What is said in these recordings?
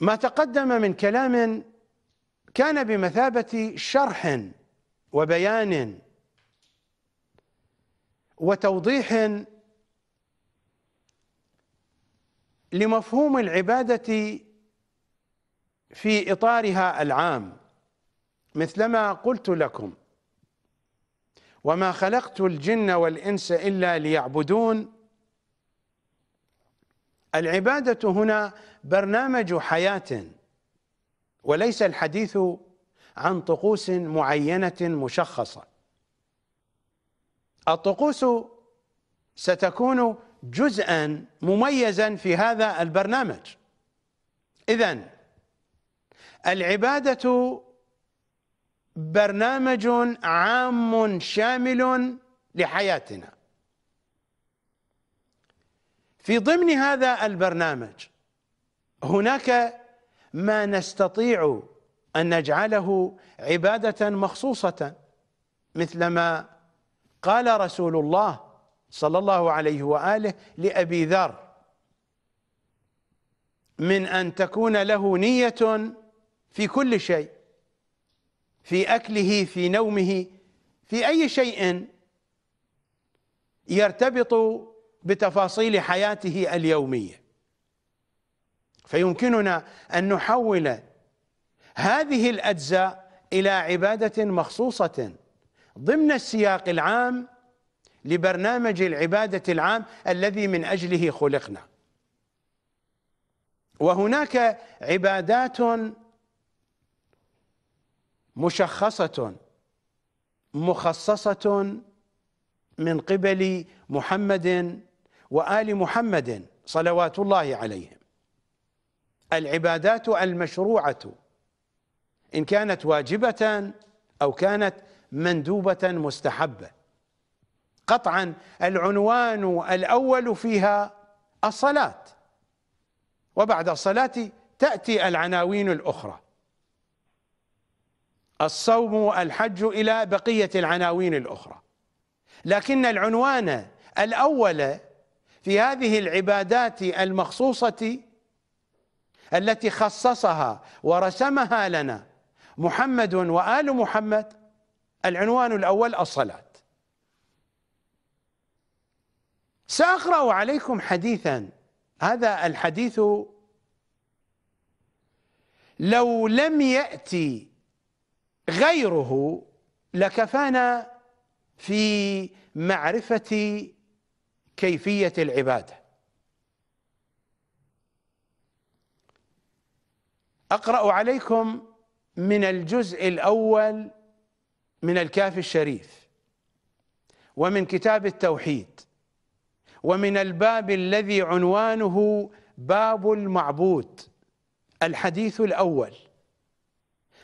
ما تقدم من كلام كان بمثابة شرح وبيان وتوضيح لمفهوم العبادة في إطارها العام مثلما قلت لكم وما خلقت الجن والإنس إلا ليعبدون العبادة هنا برنامج حياة وليس الحديث عن طقوس معينة مشخصة الطقوس ستكون جزءا مميزا في هذا البرنامج إذا العبادة برنامج عام شامل لحياتنا في ضمن هذا البرنامج هناك ما نستطيع أن نجعله عبادة مخصوصة مثل ما قال رسول الله صلى الله عليه وآله لأبي ذر من أن تكون له نية في كل شيء في أكله في نومه في أي شيء يرتبط بتفاصيل حياته اليوميه فيمكننا ان نحول هذه الاجزاء الى عباده مخصوصه ضمن السياق العام لبرنامج العباده العام الذي من اجله خلقنا وهناك عبادات مشخصه مخصصه من قبل محمد وآل محمد صلوات الله عليهم العبادات المشروعة إن كانت واجبة أو كانت مندوبة مستحبة قطعا العنوان الأول فيها الصلاة وبعد الصلاة تأتي العناوين الأخرى الصوم الحج إلى بقية العناوين الأخرى لكن العنوان الأول في هذه العبادات المخصوصة التي خصصها ورسمها لنا محمد وآل محمد العنوان الأول الصلاة سأقرأ عليكم حديثا هذا الحديث لو لم يأتي غيره لكفانا في معرفة كيفية العبادة أقرأ عليكم من الجزء الأول من الكاف الشريف ومن كتاب التوحيد ومن الباب الذي عنوانه باب المعبود الحديث الأول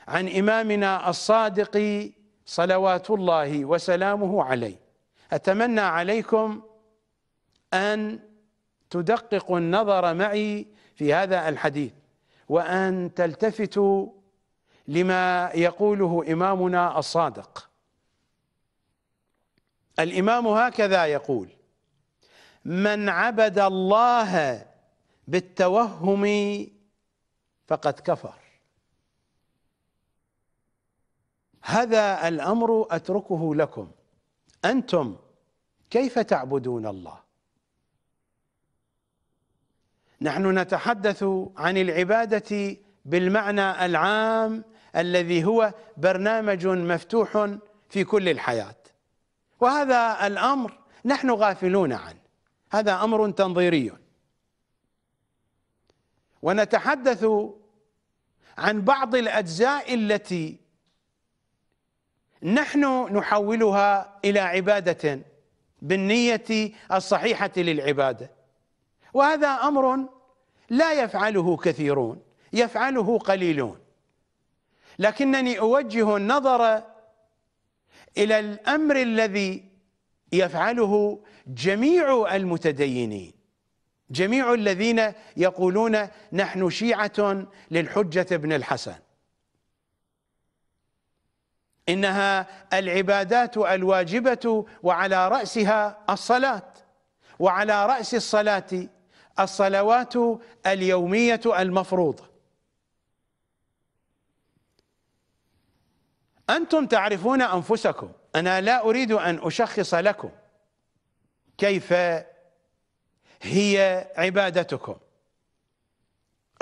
عن إمامنا الصادق صلوات الله وسلامه عليه أتمنى عليكم أن تدقق النظر معي في هذا الحديث وأن تلتفتوا لما يقوله إمامنا الصادق الإمام هكذا يقول من عبد الله بالتوهم فقد كفر هذا الأمر أتركه لكم أنتم كيف تعبدون الله نحن نتحدث عن العبادة بالمعنى العام الذي هو برنامج مفتوح في كل الحياة وهذا الأمر نحن غافلون عنه هذا أمر تنظيري ونتحدث عن بعض الأجزاء التي نحن نحولها إلى عبادة بالنية الصحيحة للعبادة وهذا امر لا يفعله كثيرون يفعله قليلون لكنني اوجه النظر الى الامر الذي يفعله جميع المتدينين جميع الذين يقولون نحن شيعه للحجه بن الحسن انها العبادات الواجبه وعلى راسها الصلاه وعلى راس الصلاه الصلوات اليومية المفروضة أنتم تعرفون أنفسكم أنا لا أريد أن أشخص لكم كيف هي عبادتكم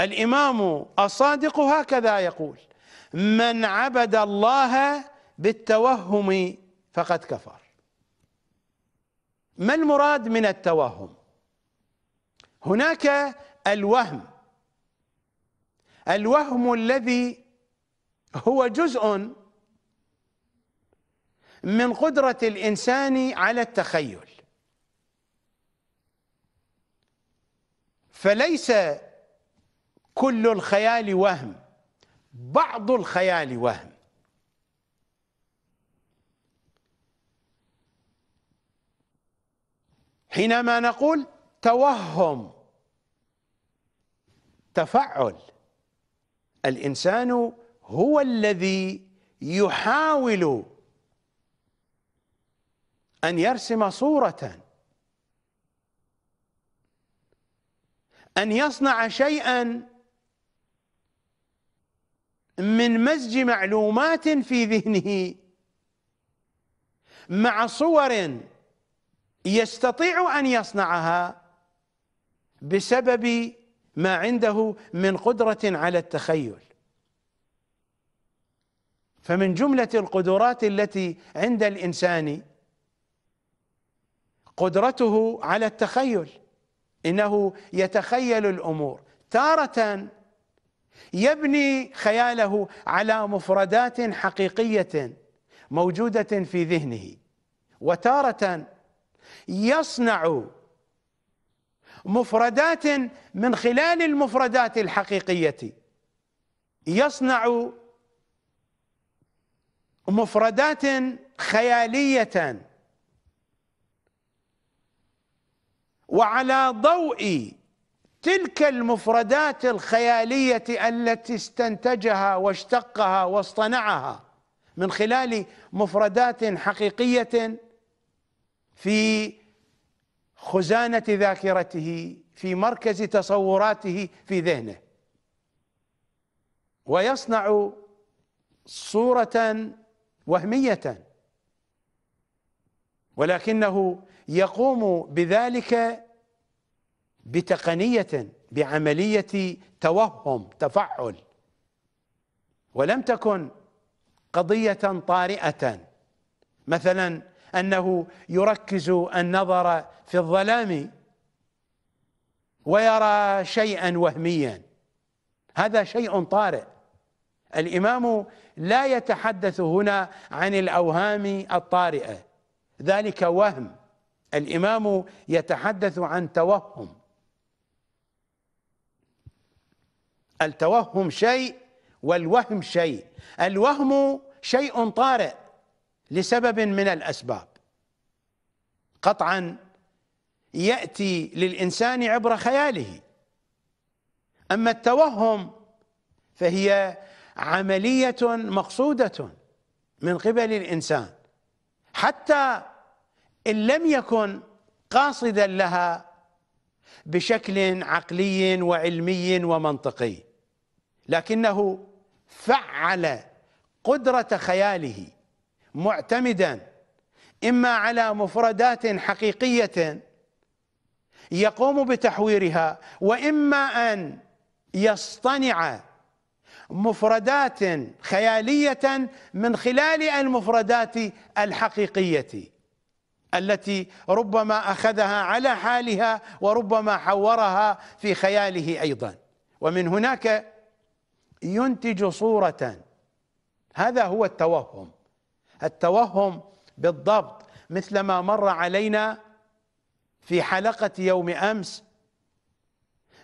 الإمام الصادق هكذا يقول من عبد الله بالتوهم فقد كفر ما المراد من التوهم هناك الوهم الوهم الذي هو جزء من قدرة الإنسان على التخيل فليس كل الخيال وهم بعض الخيال وهم حينما نقول توهم تفعل الانسان هو الذي يحاول ان يرسم صوره ان يصنع شيئا من مزج معلومات في ذهنه مع صور يستطيع ان يصنعها بسبب ما عنده من قدرة على التخيل فمن جملة القدرات التي عند الإنسان قدرته على التخيل إنه يتخيل الأمور تارة يبني خياله على مفردات حقيقية موجودة في ذهنه وتارة يصنع مفردات من خلال المفردات الحقيقية يصنع مفردات خيالية وعلى ضوء تلك المفردات الخيالية التي استنتجها واشتقها واصطنعها من خلال مفردات حقيقية في خزانة ذاكرته في مركز تصوراته في ذهنه ويصنع صورة وهمية ولكنه يقوم بذلك بتقنية بعملية توهم تفعل ولم تكن قضية طارئة مثلا أنه يركز النظر في الظلام ويرى شيئا وهميا هذا شيء طارئ الإمام لا يتحدث هنا عن الأوهام الطارئة ذلك وهم الإمام يتحدث عن توهم التوهم شيء والوهم شيء الوهم شيء طارئ لسبب من الاسباب قطعا ياتي للانسان عبر خياله اما التوهم فهي عمليه مقصوده من قبل الانسان حتى ان لم يكن قاصدا لها بشكل عقلي وعلمي ومنطقي لكنه فعل قدره خياله معتمدا إما على مفردات حقيقية يقوم بتحويرها وإما أن يصطنع مفردات خيالية من خلال المفردات الحقيقية التي ربما أخذها على حالها وربما حورها في خياله أيضا ومن هناك ينتج صورة هذا هو التوهم التوهم بالضبط مثل ما مر علينا في حلقة يوم أمس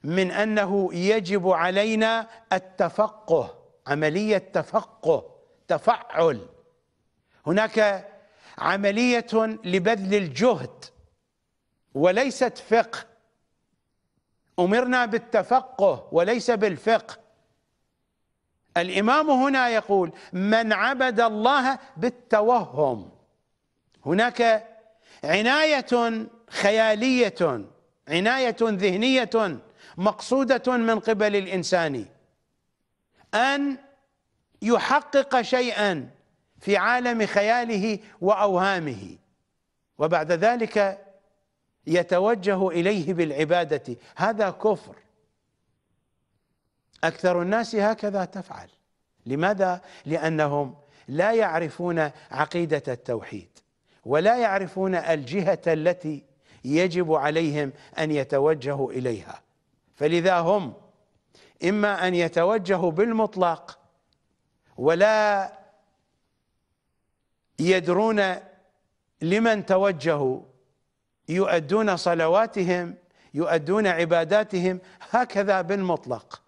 من أنه يجب علينا التفقه عملية تفقه تفعل هناك عملية لبذل الجهد وليست فقه أمرنا بالتفقه وليس بالفقه الإمام هنا يقول من عبد الله بالتوهم هناك عناية خيالية عناية ذهنية مقصودة من قبل الإنسان أن يحقق شيئا في عالم خياله وأوهامه وبعد ذلك يتوجه إليه بالعبادة هذا كفر أكثر الناس هكذا تفعل لماذا؟ لأنهم لا يعرفون عقيدة التوحيد ولا يعرفون الجهة التي يجب عليهم أن يتوجهوا إليها فلذا هم إما أن يتوجهوا بالمطلق ولا يدرون لمن توجهوا يؤدون صلواتهم يؤدون عباداتهم هكذا بالمطلق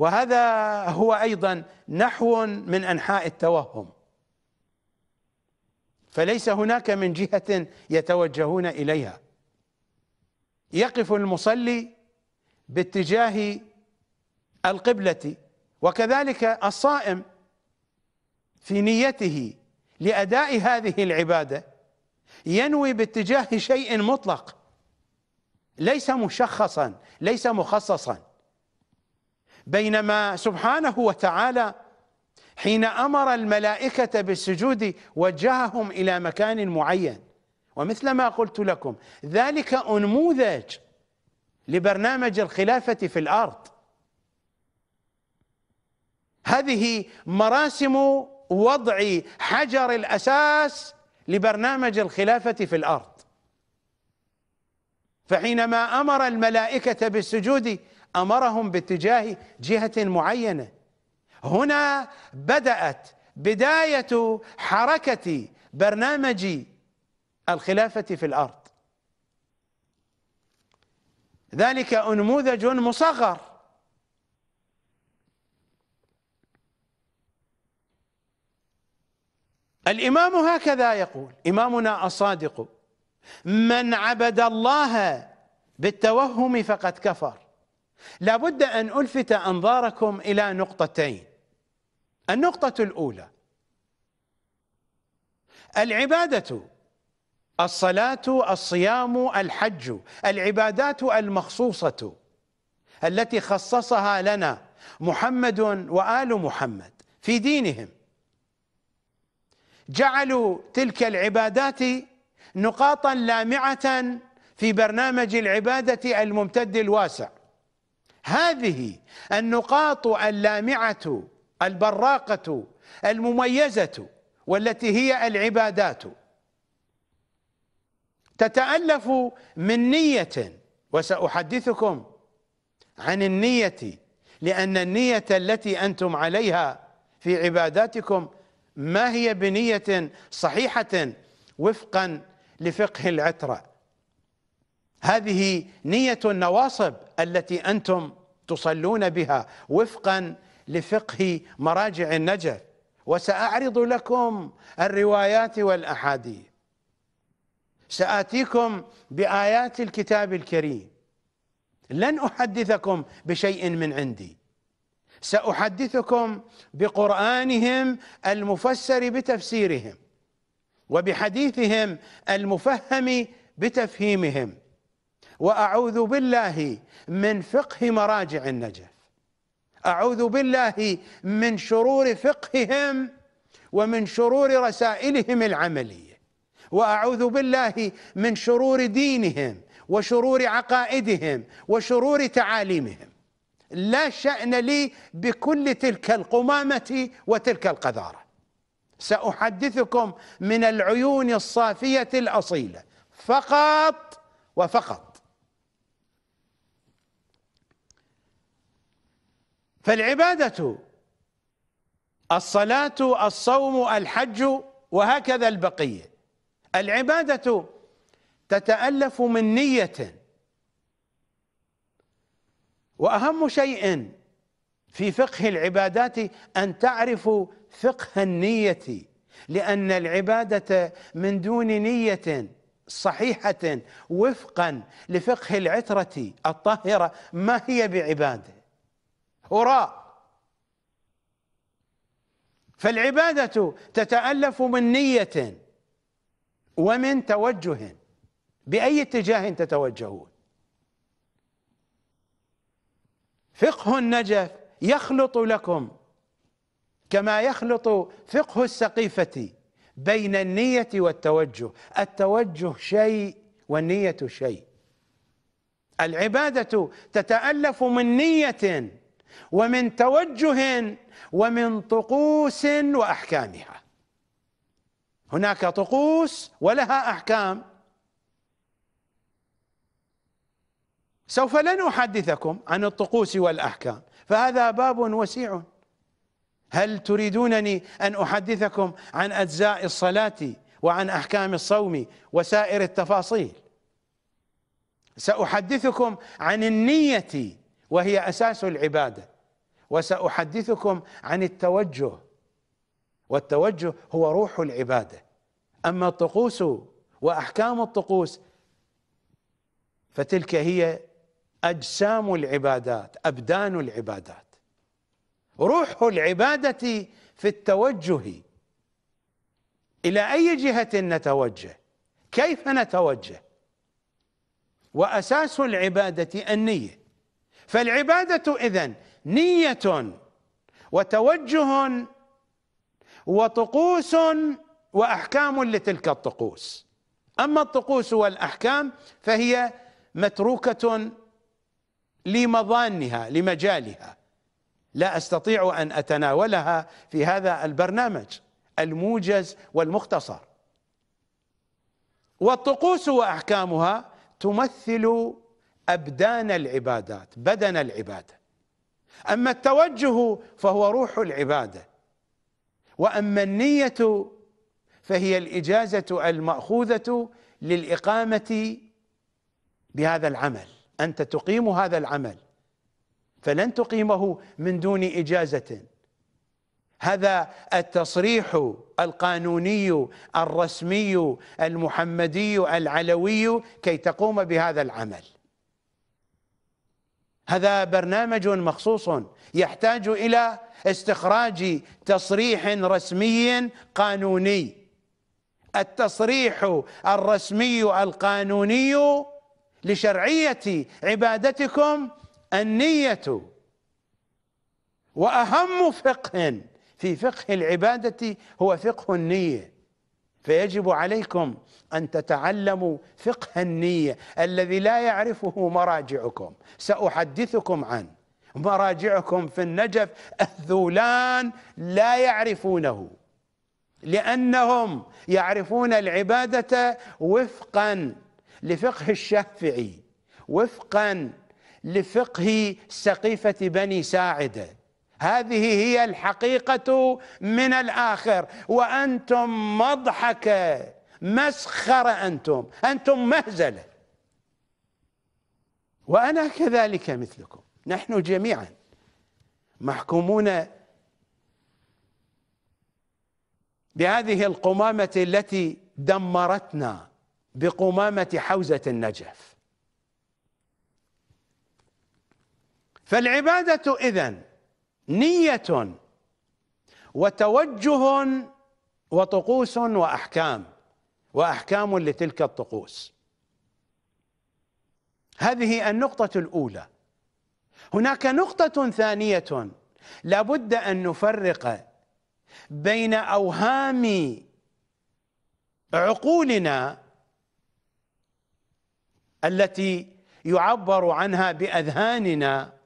وهذا هو ايضا نحو من انحاء التوهم فليس هناك من جهه يتوجهون اليها يقف المصلي باتجاه القبله وكذلك الصائم في نيته لاداء هذه العباده ينوي باتجاه شيء مطلق ليس مشخصا ليس مخصصا بينما سبحانه وتعالى حين امر الملائكه بالسجود وجههم الى مكان معين ومثل ما قلت لكم ذلك انموذج لبرنامج الخلافه في الارض هذه مراسم وضع حجر الاساس لبرنامج الخلافه في الارض فحينما امر الملائكه بالسجود امرهم باتجاه جهه معينه هنا بدات بدايه حركه برنامج الخلافه في الارض ذلك انموذج مصغر الامام هكذا يقول امامنا الصادق من عبد الله بالتوهم فقد كفر لابد ان الفت انظاركم الى نقطتين النقطه الاولى العباده الصلاه الصيام الحج العبادات المخصوصه التي خصصها لنا محمد وال محمد في دينهم جعلوا تلك العبادات نقاطا لامعه في برنامج العباده الممتد الواسع هذه النقاط اللامعة البراقة المميزة والتي هي العبادات تتألف من نية وسأحدثكم عن النية لأن النية التي أنتم عليها في عباداتكم ما هي بنية صحيحة وفقا لفقه العترة هذه نية النواصب التي أنتم تصلون بها وفقا لفقه مراجع النجف وسأعرض لكم الروايات والأحاديث سآتيكم بآيات الكتاب الكريم لن أحدثكم بشيء من عندي سأحدثكم بقرآنهم المفسر بتفسيرهم وبحديثهم المفهم بتفهيمهم وأعوذ بالله من فقه مراجع النجف أعوذ بالله من شرور فقههم ومن شرور رسائلهم العملية وأعوذ بالله من شرور دينهم وشرور عقائدهم وشرور تعاليمهم لا شأن لي بكل تلك القمامة وتلك القذارة سأحدثكم من العيون الصافية الأصيلة فقط وفقط فالعبادة الصلاة الصوم الحج وهكذا البقية العبادة تتألف من نية وأهم شيء في فقه العبادات أن تعرفوا فقه النية لأن العبادة من دون نية صحيحة وفقا لفقه العترة الطاهرة ما هي بعباده وراء فالعبادة تتألف من نية ومن توجه بأي اتجاه تتوجهون فقه النجف يخلط لكم كما يخلط فقه السقيفة بين النية والتوجه التوجه شيء والنية شيء العبادة تتألف من نية ومن توجه ومن طقوس واحكامها هناك طقوس ولها احكام سوف لن احدثكم عن الطقوس والاحكام فهذا باب وسيع هل تريدونني ان احدثكم عن اجزاء الصلاه وعن احكام الصوم وسائر التفاصيل ساحدثكم عن النيه وهي اساس العباده وساحدثكم عن التوجه والتوجه هو روح العباده اما الطقوس واحكام الطقوس فتلك هي اجسام العبادات ابدان العبادات روح العباده في التوجه الى اي جهه نتوجه كيف نتوجه واساس العباده النيه فالعبادة إذن نية وتوجه وطقوس وأحكام لتلك الطقوس أما الطقوس والأحكام فهي متروكة لمضانها لمجالها لا أستطيع أن أتناولها في هذا البرنامج الموجز والمختصر والطقوس وأحكامها تمثل أبدان العبادات بدن العبادة أما التوجه فهو روح العبادة وأما النية فهي الإجازة المأخوذة للإقامة بهذا العمل أنت تقيم هذا العمل فلن تقيمه من دون إجازة هذا التصريح القانوني الرسمي المحمدي العلوي كي تقوم بهذا العمل هذا برنامج مخصوص يحتاج إلى استخراج تصريح رسمي قانوني التصريح الرسمي القانوني لشرعية عبادتكم النية وأهم فقه في فقه العبادة هو فقه النية فيجب عليكم أن تتعلموا فقه النية الذي لا يعرفه مراجعكم سأحدثكم عن مراجعكم في النجف الذولان لا يعرفونه لأنهم يعرفون العبادة وفقا لفقه الشافعي وفقا لفقه سقيفة بني ساعده هذه هي الحقيقة من الآخر وأنتم مضحكة مسخرة أنتم أنتم مهزلة وأنا كذلك مثلكم نحن جميعا محكومون بهذه القمامة التي دمرتنا بقمامة حوزة النجف فالعبادة إذن نية وتوجه وطقوس وأحكام وأحكام لتلك الطقوس هذه النقطة الأولى هناك نقطة ثانية لابد أن نفرق بين أوهام عقولنا التي يعبر عنها بأذهاننا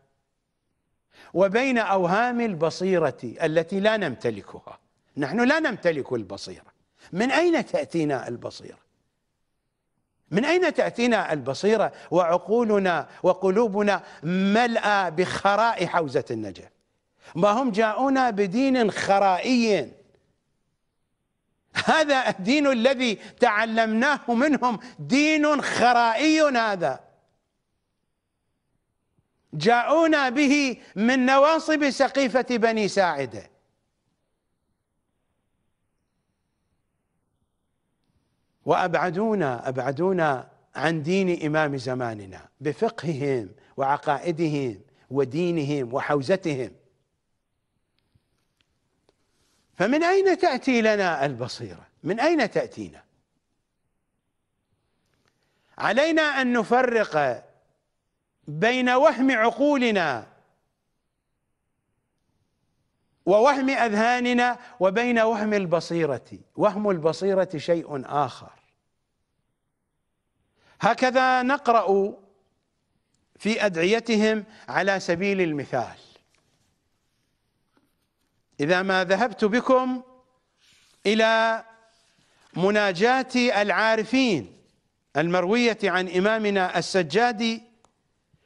وبين أوهام البصيرة التي لا نمتلكها نحن لا نمتلك البصيرة من أين تأتينا البصيرة من أين تأتينا البصيرة وعقولنا وقلوبنا ملأى بخراء حوزة النجف ما هم جاءونا بدين خرائي هذا الدين الذي تعلمناه منهم دين خرائي هذا جاءونا به من نواصب سقيفة بني ساعدة وأبعدونا أبعدونا عن دين إمام زماننا بفقههم وعقائدهم ودينهم وحوزتهم فمن أين تأتي لنا البصيرة من أين تأتينا علينا أن نفرق بين وهم عقولنا ووهم اذهاننا وبين وهم البصيره وهم البصيره شيء اخر هكذا نقرا في ادعيتهم على سبيل المثال اذا ما ذهبت بكم الى مناجاه العارفين المرويه عن امامنا السجادي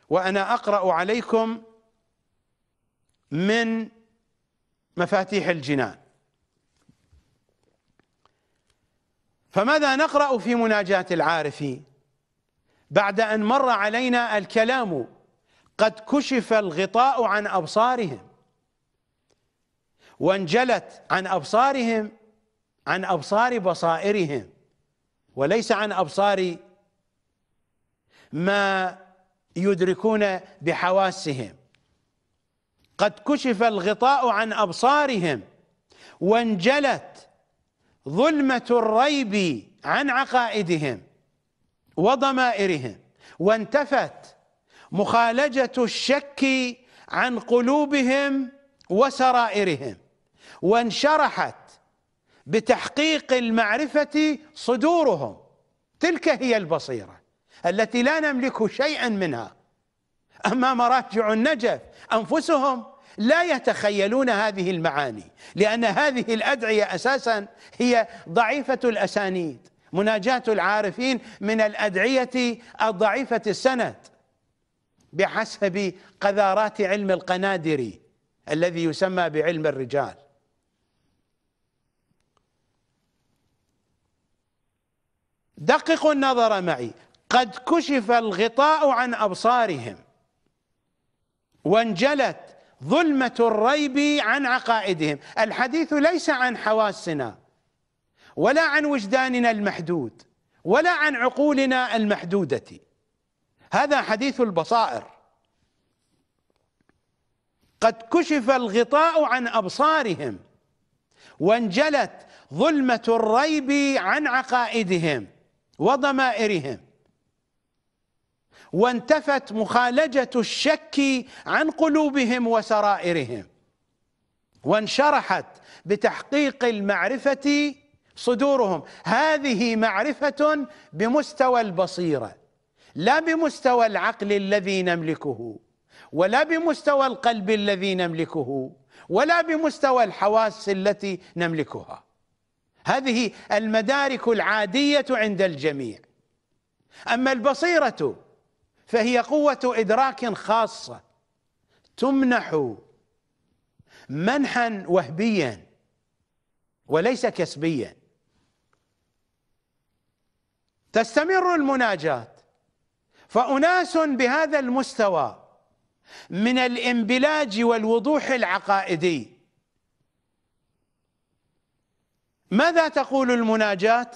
وانا اقرا عليكم من مفاتيح الجنان فماذا نقرا في مناجاه العارفين بعد ان مر علينا الكلام قد كشف الغطاء عن ابصارهم وانجلت عن ابصارهم عن ابصار بصائرهم وليس عن ابصار ما يدركون بحواسهم قد كشف الغطاء عن ابصارهم وانجلت ظلمه الريب عن عقائدهم وضمائرهم وانتفت مخالجه الشك عن قلوبهم وسرائرهم وانشرحت بتحقيق المعرفه صدورهم تلك هي البصيره التي لا نملك شيئا منها أما مراجع النجف أنفسهم لا يتخيلون هذه المعاني لأن هذه الأدعية أساسا هي ضعيفة الأسانيد مناجاة العارفين من الأدعية الضعيفة السند بحسب قذارات علم القنادري الذي يسمى بعلم الرجال دققوا النظر معي قد كشف الغطاء عن أبصارهم وانجلت ظلمة الريب عن عقائدهم الحديث ليس عن حواسنا ولا عن وجداننا المحدود ولا عن عقولنا المحدودة هذا حديث البصائر قد كشف الغطاء عن أبصارهم وانجلت ظلمة الريب عن عقائدهم وضمائرهم وانتفت مخالجة الشك عن قلوبهم وسرائرهم وانشرحت بتحقيق المعرفة صدورهم هذه معرفة بمستوى البصيرة لا بمستوى العقل الذي نملكه ولا بمستوى القلب الذي نملكه ولا بمستوى الحواس التي نملكها هذه المدارك العادية عند الجميع أما البصيرة فهي قوة إدراك خاصة تمنح منحا وهبيا وليس كسبيا تستمر المناجاة فأناس بهذا المستوى من الانبلاج والوضوح العقائدي ماذا تقول المناجاة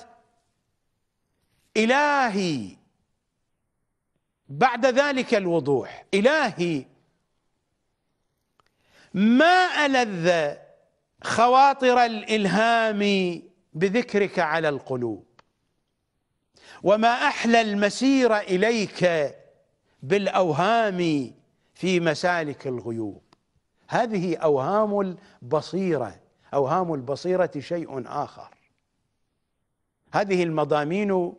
إلهي بعد ذلك الوضوح إلهي ما ألذ خواطر الإلهام بذكرك على القلوب وما أحلى المسير إليك بالأوهام في مسالك الغيوب هذه أوهام البصيرة أوهام البصيرة شيء آخر هذه المضامين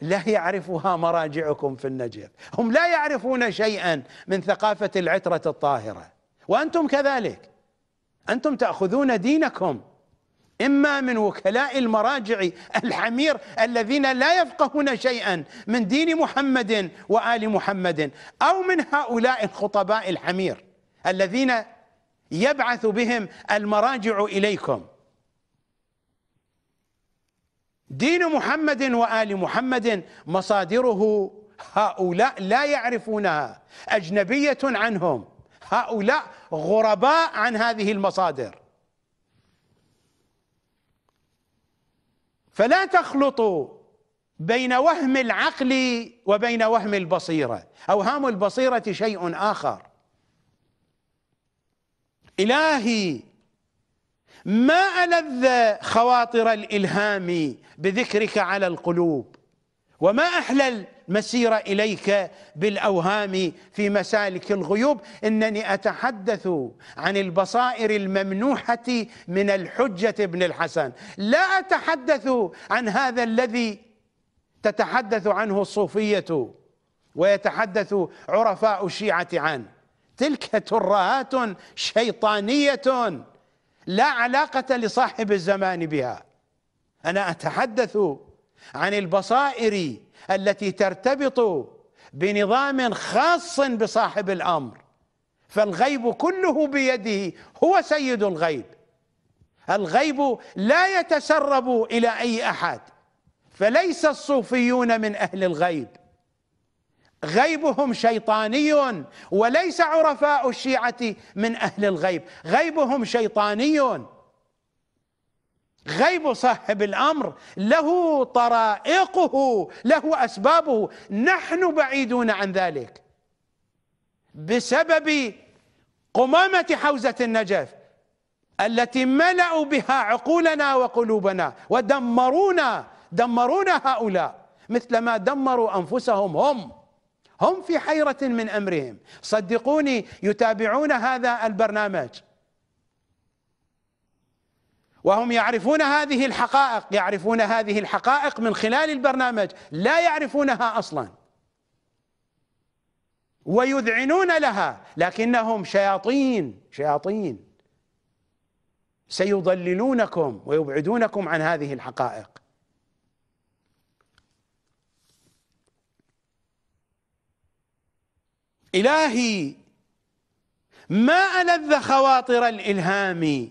لا يعرفها مراجعكم في النجف هم لا يعرفون شيئا من ثقافة العترة الطاهرة وأنتم كذلك أنتم تأخذون دينكم إما من وكلاء المراجع الحمير الذين لا يفقهون شيئا من دين محمد وآل محمد أو من هؤلاء الخطباء الحمير الذين يبعث بهم المراجع إليكم دين محمد وال محمد مصادره هؤلاء لا يعرفونها اجنبيه عنهم هؤلاء غرباء عن هذه المصادر فلا تخلطوا بين وهم العقل وبين وهم البصيره اوهام البصيره شيء اخر الهي ما ألذ خواطر الإلهام بذكرك على القلوب وما أحلى المسير إليك بالأوهام في مسالك الغيوب إنني أتحدث عن البصائر الممنوحة من الحجة ابن الحسن لا أتحدث عن هذا الذي تتحدث عنه الصوفية ويتحدث عرفاء الشيعة عنه تلك ترهات شيطانية لا علاقة لصاحب الزمان بها أنا أتحدث عن البصائر التي ترتبط بنظام خاص بصاحب الأمر فالغيب كله بيده هو سيد الغيب الغيب لا يتسرب إلى أي أحد فليس الصوفيون من أهل الغيب غيبهم شيطاني وليس عرفاء الشيعة من أهل الغيب غيبهم شيطاني غيب صاحب الأمر له طرائقه له أسبابه نحن بعيدون عن ذلك بسبب قمامة حوزة النجف التي ملأوا بها عقولنا وقلوبنا ودمرونا دمرونا هؤلاء مثل ما دمروا أنفسهم هم هم في حيرة من أمرهم صدقوني يتابعون هذا البرنامج وهم يعرفون هذه الحقائق يعرفون هذه الحقائق من خلال البرنامج لا يعرفونها أصلا ويذعنون لها لكنهم شياطين شياطين سيضللونكم ويبعدونكم عن هذه الحقائق إلهي ما ألذ خواطر الإلهام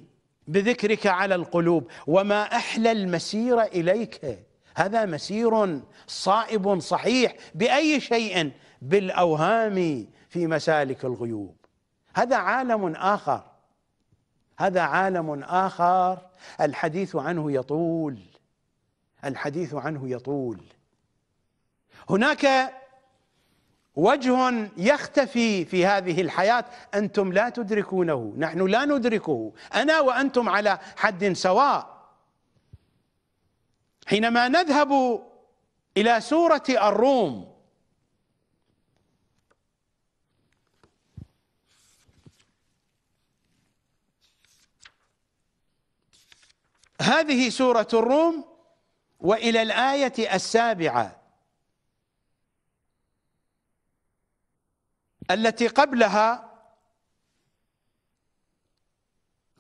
بذكرك على القلوب وما أحلى المسير إليك هذا مسير صائب صحيح بأي شيء بالأوهام في مسالك الغيوب هذا عالم آخر هذا عالم آخر الحديث عنه يطول الحديث عنه يطول هناك وجه يختفي في هذه الحياة أنتم لا تدركونه نحن لا ندركه أنا وأنتم على حد سواء حينما نذهب إلى سورة الروم هذه سورة الروم وإلى الآية السابعة التي قبلها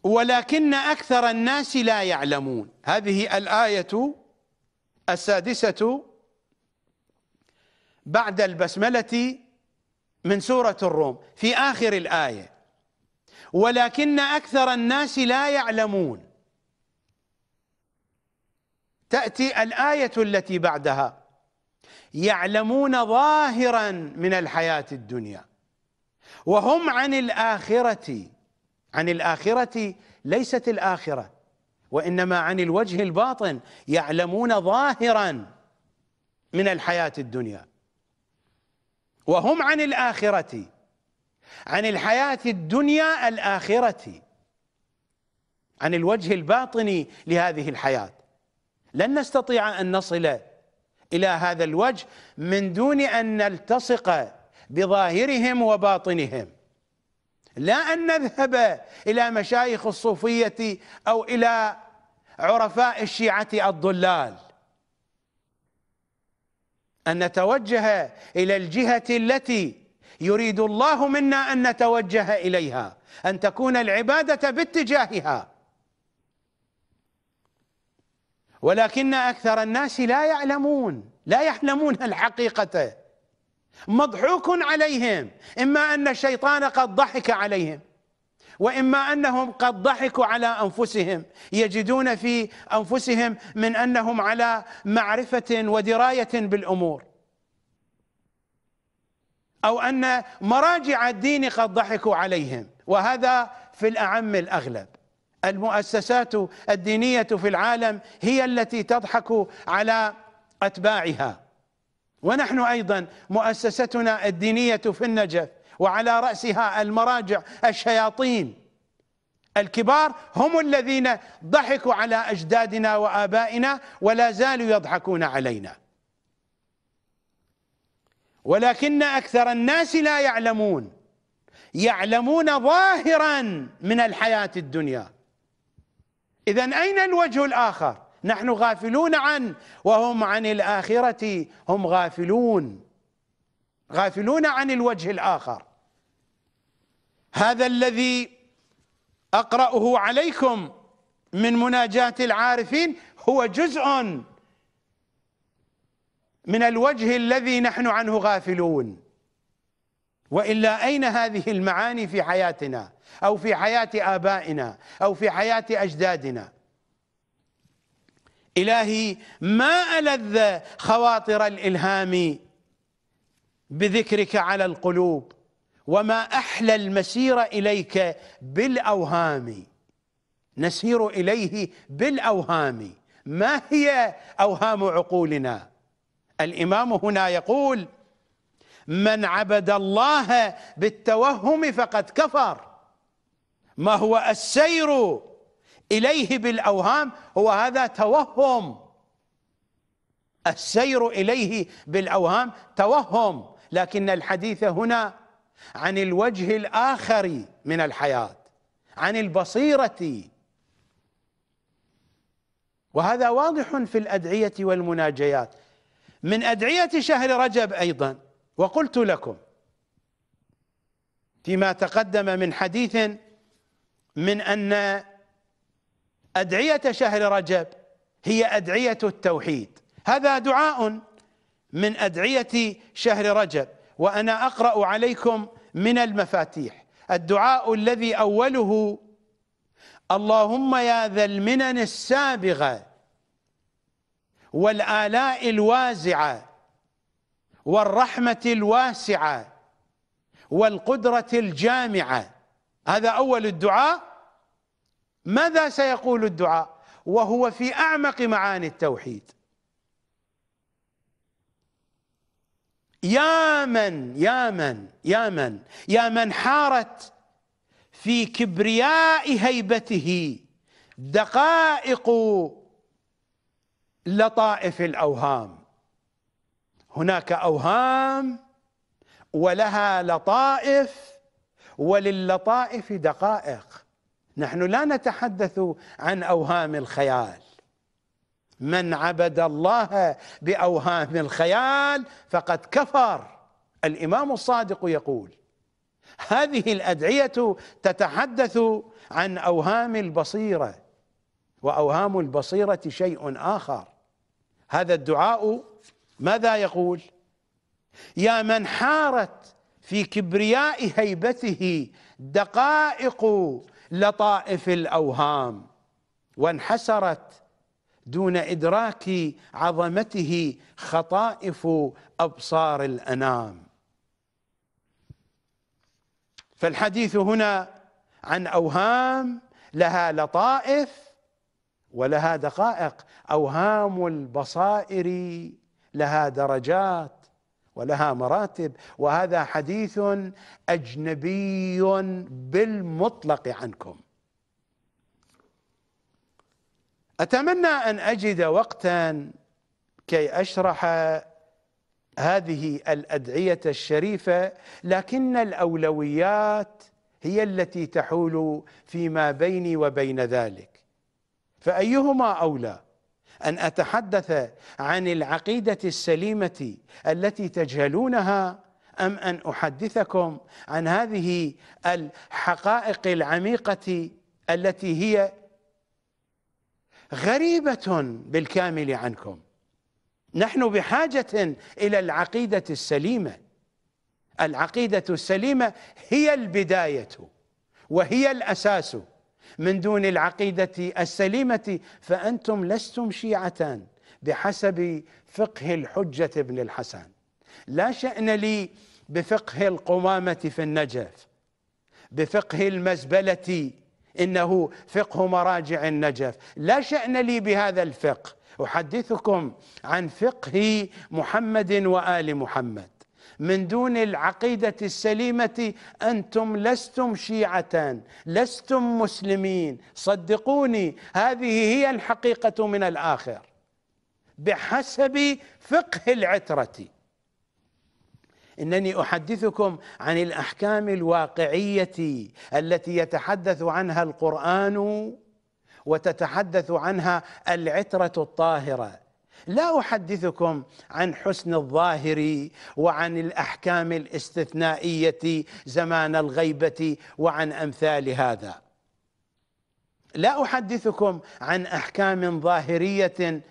ولكن أكثر الناس لا يعلمون هذه الآية السادسة بعد البسملة من سورة الروم في آخر الآية ولكن أكثر الناس لا يعلمون تأتي الآية التي بعدها يعلمون ظاهرا من الحياة الدنيا وهم عن الآخرة عن الآخرة ليست الآخرة وإنما عن الوجه الباطن يعلمون ظاهرا من الحياة الدنيا وهم عن الآخرة عن الحياة الدنيا الآخرة عن الوجه الباطن لهذه الحياة لن نستطيع أن نصل إلى هذا الوجه من دون أن نلتصق بظاهرهم وباطنهم لا أن نذهب إلى مشايخ الصوفية أو إلى عرفاء الشيعة الضلال أن نتوجه إلى الجهة التي يريد الله منا أن نتوجه إليها أن تكون العبادة باتجاهها ولكن أكثر الناس لا يعلمون لا يعلمون الحقيقة مضحوك عليهم إما أن الشيطان قد ضحك عليهم واما انهم قد ضحكوا على انفسهم يجدون في انفسهم من انهم على معرفه ودرايه بالامور او ان مراجع الدين قد ضحكوا عليهم وهذا في الاعم الاغلب المؤسسات الدينيه في العالم هي التي تضحك على اتباعها ونحن ايضا مؤسستنا الدينيه في النجف وعلى راسها المراجع الشياطين الكبار هم الذين ضحكوا على اجدادنا وابائنا ولا زالوا يضحكون علينا ولكن اكثر الناس لا يعلمون يعلمون ظاهرا من الحياه الدنيا اذا اين الوجه الاخر نحن غافلون عنه وهم عن الآخرة هم غافلون غافلون عن الوجه الآخر هذا الذي أقرأه عليكم من مناجاة العارفين هو جزء من الوجه الذي نحن عنه غافلون والا اين هذه المعاني في حياتنا او في حياه ابائنا او في حياه اجدادنا إلهي ما ألذ خواطر الإلهام بذكرك على القلوب وما أحلى المسير إليك بالأوهام نسير إليه بالأوهام ما هي أوهام عقولنا الإمام هنا يقول من عبد الله بالتوهم فقد كفر ما هو السير اليه بالاوهام هو هذا توهم السير اليه بالاوهام توهم لكن الحديث هنا عن الوجه الاخر من الحياه عن البصيره وهذا واضح في الادعيه والمناجيات من ادعيه شهر رجب ايضا وقلت لكم فيما تقدم من حديث من ان أدعية شهر رجب هي أدعية التوحيد هذا دعاء من أدعية شهر رجب وأنا أقرأ عليكم من المفاتيح الدعاء الذي أوله اللهم يا ذا المنن السابغة والآلاء الوازعة والرحمة الواسعة والقدرة الجامعة هذا أول الدعاء ماذا سيقول الدعاء وهو في اعمق معاني التوحيد يا من يا من يا من يا من حارت في كبرياء هيبته دقائق لطائف الاوهام هناك اوهام ولها لطائف وللطائف دقائق نحن لا نتحدث عن اوهام الخيال من عبد الله باوهام الخيال فقد كفر الامام الصادق يقول هذه الادعيه تتحدث عن اوهام البصيره واوهام البصيره شيء اخر هذا الدعاء ماذا يقول يا من حارت في كبرياء هيبته دقائق لطائف الاوهام وانحسرت دون ادراك عظمته خطائف ابصار الانام فالحديث هنا عن اوهام لها لطائف ولها دقائق اوهام البصائر لها درجات ولها مراتب وهذا حديث اجنبي بالمطلق عنكم اتمنى ان اجد وقتا كي اشرح هذه الادعيه الشريفه لكن الاولويات هي التي تحول فيما بيني وبين ذلك فايهما اولى أن أتحدث عن العقيدة السليمة التي تجهلونها أم أن أحدثكم عن هذه الحقائق العميقة التي هي غريبة بالكامل عنكم نحن بحاجة إلى العقيدة السليمة العقيدة السليمة هي البداية وهي الأساس من دون العقيده السليمه فانتم لستم شيعه بحسب فقه الحجه ابن الحسن لا شان لي بفقه القمامه في النجف بفقه المزبله انه فقه مراجع النجف لا شان لي بهذا الفقه احدثكم عن فقه محمد وال محمد من دون العقيدة السليمة أنتم لستم شيعة لستم مسلمين صدقوني هذه هي الحقيقة من الآخر بحسب فقه العترة إنني أحدثكم عن الأحكام الواقعية التي يتحدث عنها القرآن وتتحدث عنها العترة الطاهرة لا أحدثكم عن حسن الظاهر وعن الأحكام الاستثنائية زمان الغيبة وعن أمثال هذا لا أحدثكم عن أحكام ظاهرية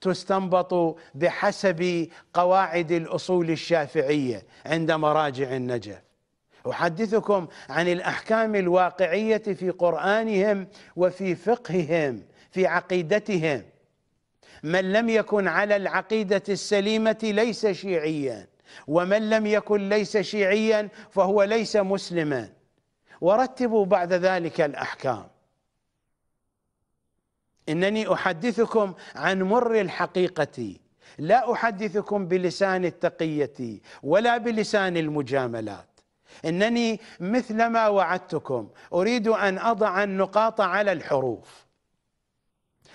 تستنبط بحسب قواعد الأصول الشافعية عند مراجع النجف أحدثكم عن الأحكام الواقعية في قرآنهم وفي فقههم في عقيدتهم من لم يكن على العقيدة السليمة ليس شيعيا ومن لم يكن ليس شيعيا فهو ليس مسلما ورتبوا بعد ذلك الأحكام إنني أحدثكم عن مر الحقيقة لا أحدثكم بلسان التقية ولا بلسان المجاملات إنني مثلما وعدتكم أريد أن أضع النقاط على الحروف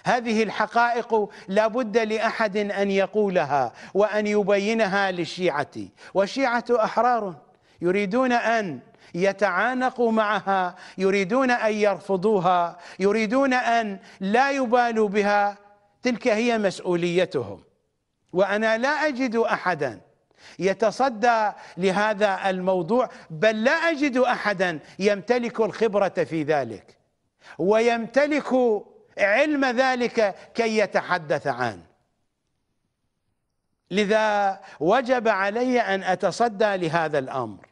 هذه الحقائق لا بد لأحد أن يقولها وأن يبينها للشيعة والشيعة أحرار يريدون أن يتعانقوا معها يريدون أن يرفضوها يريدون أن لا يبالوا بها تلك هي مسؤوليتهم وأنا لا أجد أحداً يتصدى لهذا الموضوع بل لا اجد احدا يمتلك الخبره في ذلك ويمتلك علم ذلك كي يتحدث عنه لذا وجب علي أن أتصدى لهذا الأمر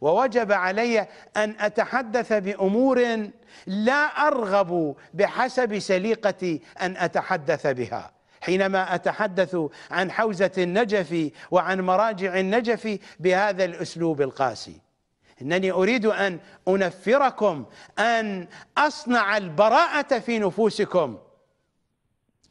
ووجب علي أن أتحدث بأمور لا أرغب بحسب سليقتي أن أتحدث بها حينما أتحدث عن حوزة النجف وعن مراجع النجف بهذا الأسلوب القاسي انني اريد ان انفركم ان اصنع البراءه في نفوسكم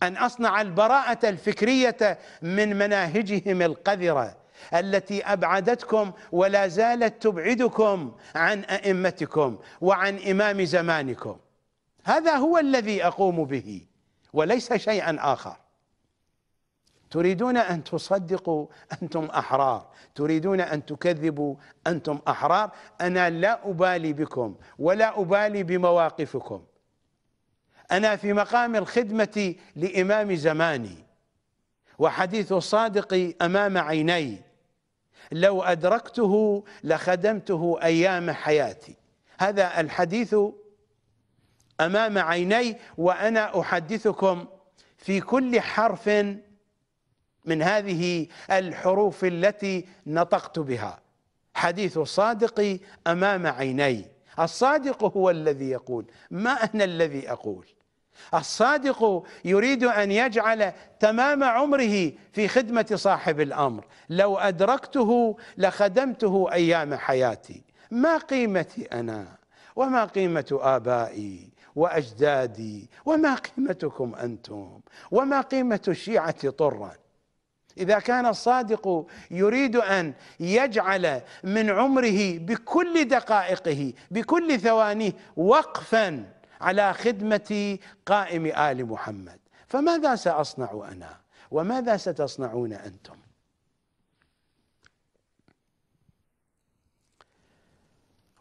ان اصنع البراءه الفكريه من مناهجهم القذره التي ابعدتكم ولا زالت تبعدكم عن ائمتكم وعن امام زمانكم هذا هو الذي اقوم به وليس شيئا اخر تريدون ان تصدقوا انتم احرار، تريدون ان تكذبوا انتم احرار، انا لا ابالي بكم ولا ابالي بمواقفكم. انا في مقام الخدمه لامام زماني وحديث الصادق امام عيني لو ادركته لخدمته ايام حياتي. هذا الحديث امام عيني وانا احدثكم في كل حرف من هذه الحروف التي نطقت بها حديث الصادق امام عيني الصادق هو الذي يقول ما انا الذي اقول الصادق يريد ان يجعل تمام عمره في خدمه صاحب الامر لو ادركته لخدمته ايام حياتي ما قيمتي انا وما قيمه ابائي واجدادي وما قيمتكم انتم وما قيمه الشيعه طرا إذا كان الصادق يريد أن يجعل من عمره بكل دقائقه بكل ثوانيه وقفا على خدمة قائم آل محمد فماذا سأصنع أنا وماذا ستصنعون أنتم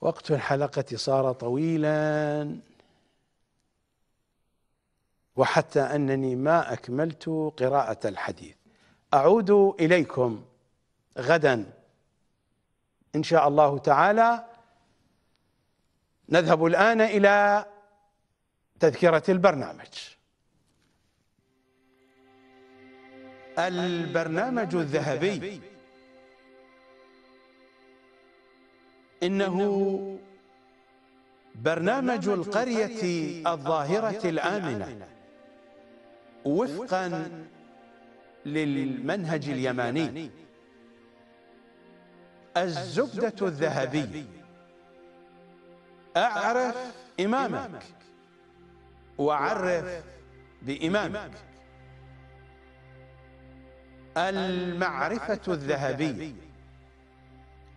وقت الحلقة صار طويلا وحتى أنني ما أكملت قراءة الحديث أعود إليكم غدا إن شاء الله تعالى نذهب الآن إلى تذكرة البرنامج البرنامج الذهبي إنه برنامج القرية الظاهرة الآمنة وفقا للمنهج اليماني الزبدة الذهبي أعرف إمامك وعرف بإمامك المعرفة الذهبية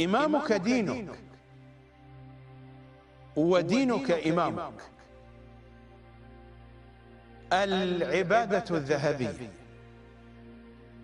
إمامك دينك ودينك إمامك العبادة الذهبية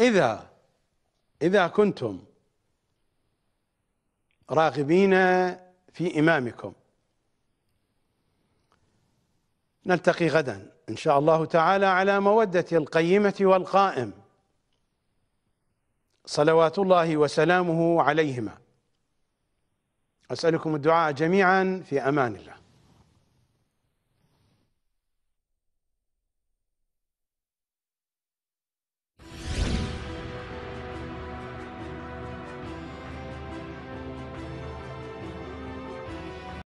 إذا إذا كنتم راغبين في إمامكم نلتقي غدا إن شاء الله تعالى على مودة القيمة والقائم صلوات الله وسلامه عليهما أسألكم الدعاء جميعا في أمان الله